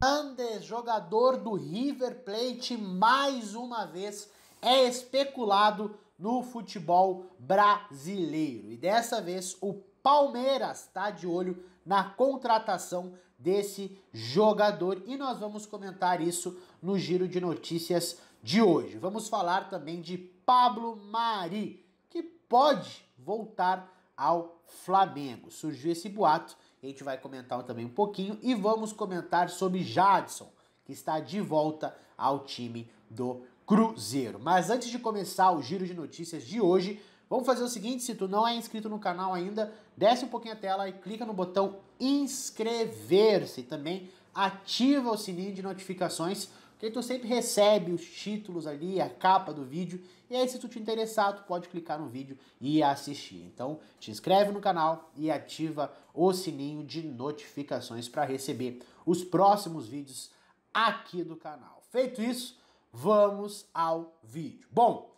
Andes, jogador do River Plate, mais uma vez é especulado no futebol brasileiro. E dessa vez o Palmeiras está de olho na contratação desse jogador e nós vamos comentar isso no giro de notícias de hoje. Vamos falar também de Pablo Mari, que pode voltar ao Flamengo. Surgiu esse boato, a gente vai comentar também um pouquinho e vamos comentar sobre Jadson, que está de volta ao time do Cruzeiro. Mas antes de começar o giro de notícias de hoje, vamos fazer o seguinte, se tu não é inscrito no canal ainda, desce um pouquinho a tela e clica no botão inscrever-se também ativa o sininho de notificações, porque tu sempre recebe os títulos ali, a capa do vídeo e aí, se tu te interessar, tu pode clicar no vídeo e assistir. Então, te inscreve no canal e ativa o sininho de notificações para receber os próximos vídeos aqui do canal. Feito isso, vamos ao vídeo. Bom,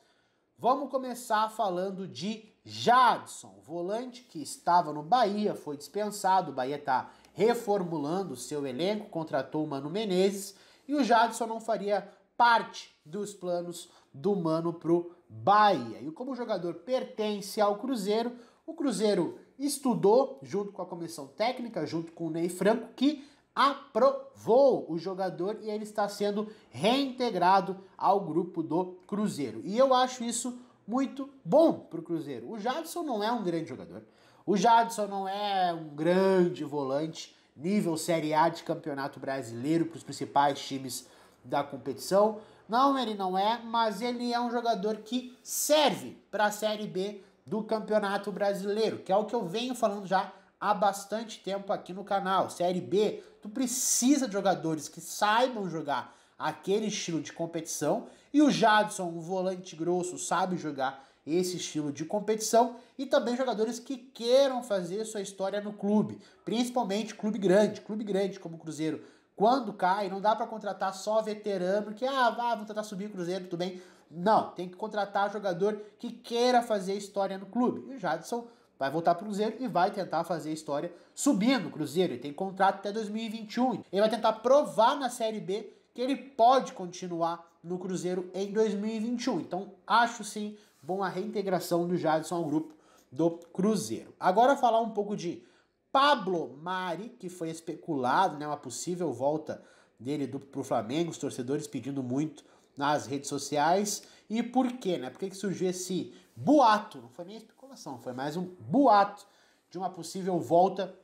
vamos começar falando de Jadson, volante que estava no Bahia, foi dispensado, o Bahia está reformulando seu elenco, contratou o Mano Menezes e o Jadson não faria parte dos planos do Mano pro Bahia. E como o jogador pertence ao Cruzeiro, o Cruzeiro estudou junto com a comissão técnica, junto com o Ney Franco, que aprovou o jogador e ele está sendo reintegrado ao grupo do Cruzeiro. E eu acho isso muito bom para o Cruzeiro. O Jadson não é um grande jogador. O Jadson não é um grande volante nível Série A de Campeonato Brasileiro para os principais times da competição. Não, ele não é, mas ele é um jogador que serve para a Série B do Campeonato Brasileiro, que é o que eu venho falando já há bastante tempo aqui no canal. Série B, tu precisa de jogadores que saibam jogar aquele estilo de competição e o Jadson, um volante grosso, sabe jogar esse estilo de competição e também jogadores que queiram fazer sua história no clube, principalmente clube grande, clube grande como o Cruzeiro quando cai, não dá para contratar só veterano que, ah, vá, vou tentar subir o Cruzeiro, tudo bem. Não, tem que contratar jogador que queira fazer história no clube. E o Jadson vai voltar para o Cruzeiro e vai tentar fazer história subindo o Cruzeiro. Ele tem contrato até 2021. Ele vai tentar provar na Série B que ele pode continuar no Cruzeiro em 2021. Então, acho sim bom a reintegração do Jadson ao grupo do Cruzeiro. Agora falar um pouco de Pablo Mari, que foi especulado, né, uma possível volta dele do, pro Flamengo, os torcedores pedindo muito nas redes sociais. E por quê, né? Por que, que surgiu esse boato? Não foi nem especulação, foi mais um boato de uma possível volta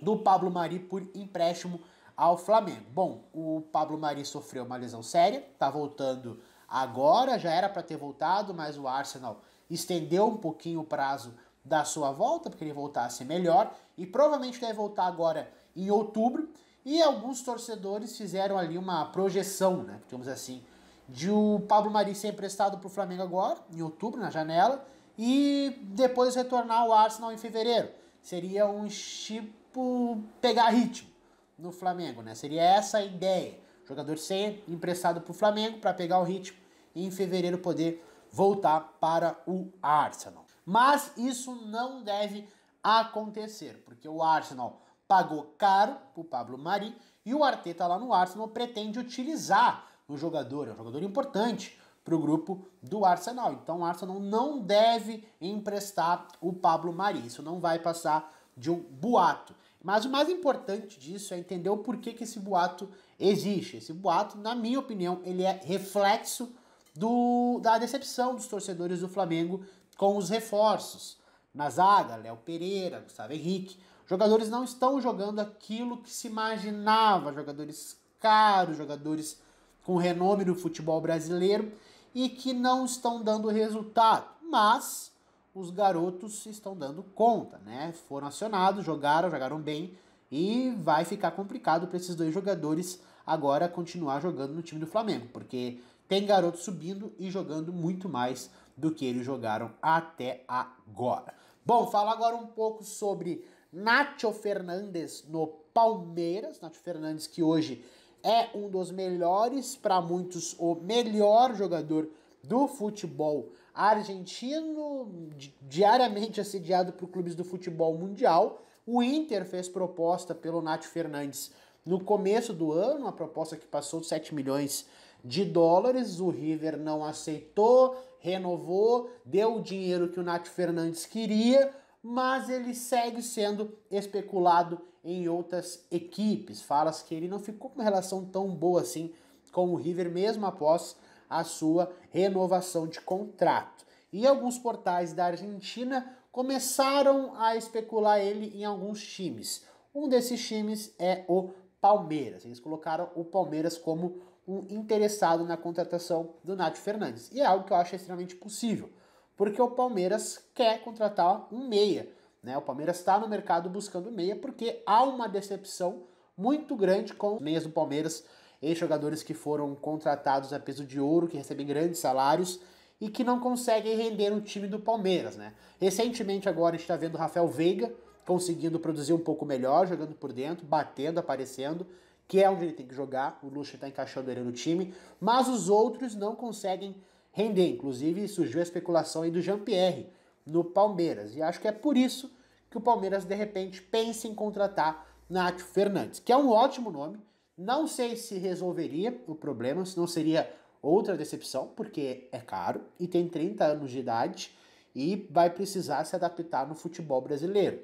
do Pablo Mari por empréstimo ao Flamengo. Bom, o Pablo Mari sofreu uma lesão séria, tá voltando agora, já era para ter voltado, mas o Arsenal estendeu um pouquinho o prazo da sua volta, porque ele voltasse melhor, e provavelmente deve voltar agora em outubro. E alguns torcedores fizeram ali uma projeção, né? Digamos assim, de o Pablo Mari ser emprestado para o Flamengo agora, em outubro, na janela, e depois retornar ao Arsenal em fevereiro. Seria um tipo pegar ritmo no Flamengo, né? Seria essa a ideia. O jogador ser emprestado para o Flamengo para pegar o ritmo e em fevereiro poder voltar para o Arsenal. Mas isso não deve acontecer, porque o Arsenal pagou caro pro Pablo Mari e o Arteta lá no Arsenal pretende utilizar o jogador, é um jogador importante para o grupo do Arsenal. Então o Arsenal não deve emprestar o Pablo Mari, isso não vai passar de um boato. Mas o mais importante disso é entender o porquê que esse boato existe. Esse boato, na minha opinião, ele é reflexo do, da decepção dos torcedores do Flamengo com os reforços. Na zaga, Léo Pereira, Gustavo Henrique. Jogadores não estão jogando aquilo que se imaginava, jogadores caros, jogadores com renome no futebol brasileiro e que não estão dando resultado. Mas os garotos estão dando conta, né? Foram acionados, jogaram, jogaram bem e vai ficar complicado para esses dois jogadores agora continuar jogando no time do Flamengo, porque tem garoto subindo e jogando muito mais do que eles jogaram até agora. Bom, falar agora um pouco sobre Nacho Fernandes no Palmeiras. Nacho Fernandes que hoje é um dos melhores, para muitos o melhor jogador do futebol argentino, diariamente assediado por clubes do futebol mundial. O Inter fez proposta pelo Nacho Fernandes no começo do ano, uma proposta que passou de 7 milhões de dólares. O River não aceitou, renovou, deu o dinheiro que o Nath Fernandes queria, mas ele segue sendo especulado em outras equipes. falas que ele não ficou com uma relação tão boa assim com o River, mesmo após a sua renovação de contrato. E alguns portais da Argentina começaram a especular ele em alguns times. Um desses times é o Palmeiras. Eles colocaram o Palmeiras como o interessado na contratação do Nath Fernandes. E é algo que eu acho extremamente possível, porque o Palmeiras quer contratar um meia. Né? O Palmeiras está no mercado buscando meia, porque há uma decepção muito grande com os meias do Palmeiras, ex-jogadores que foram contratados a peso de ouro, que recebem grandes salários e que não conseguem render o time do Palmeiras. Né? Recentemente agora a gente está vendo o Rafael Veiga conseguindo produzir um pouco melhor, jogando por dentro, batendo, aparecendo que é onde ele tem que jogar. O Lucha está encaixando ele no time, mas os outros não conseguem render. Inclusive, surgiu a especulação aí do Jean-Pierre no Palmeiras. E acho que é por isso que o Palmeiras, de repente, pensa em contratar Nátio Fernandes, que é um ótimo nome. Não sei se resolveria o problema, se não seria outra decepção, porque é caro e tem 30 anos de idade e vai precisar se adaptar no futebol brasileiro.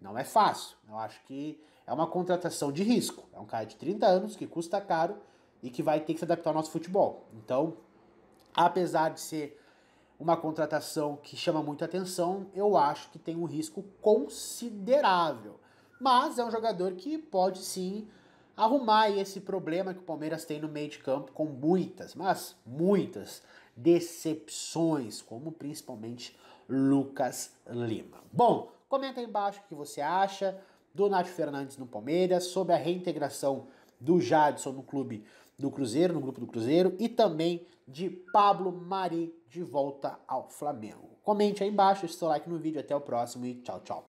Não é fácil. Eu acho que é uma contratação de risco. É um cara de 30 anos que custa caro e que vai ter que se adaptar ao nosso futebol. Então, apesar de ser uma contratação que chama muita atenção, eu acho que tem um risco considerável. Mas é um jogador que pode sim arrumar esse problema que o Palmeiras tem no meio de campo com muitas, mas muitas decepções, como principalmente Lucas Lima. Bom, comenta aí embaixo o que você acha do Nath Fernandes no Palmeiras, sobre a reintegração do Jadson no clube do Cruzeiro, no grupo do Cruzeiro, e também de Pablo Mari de volta ao Flamengo. Comente aí embaixo, deixe seu like no vídeo, até o próximo e tchau, tchau.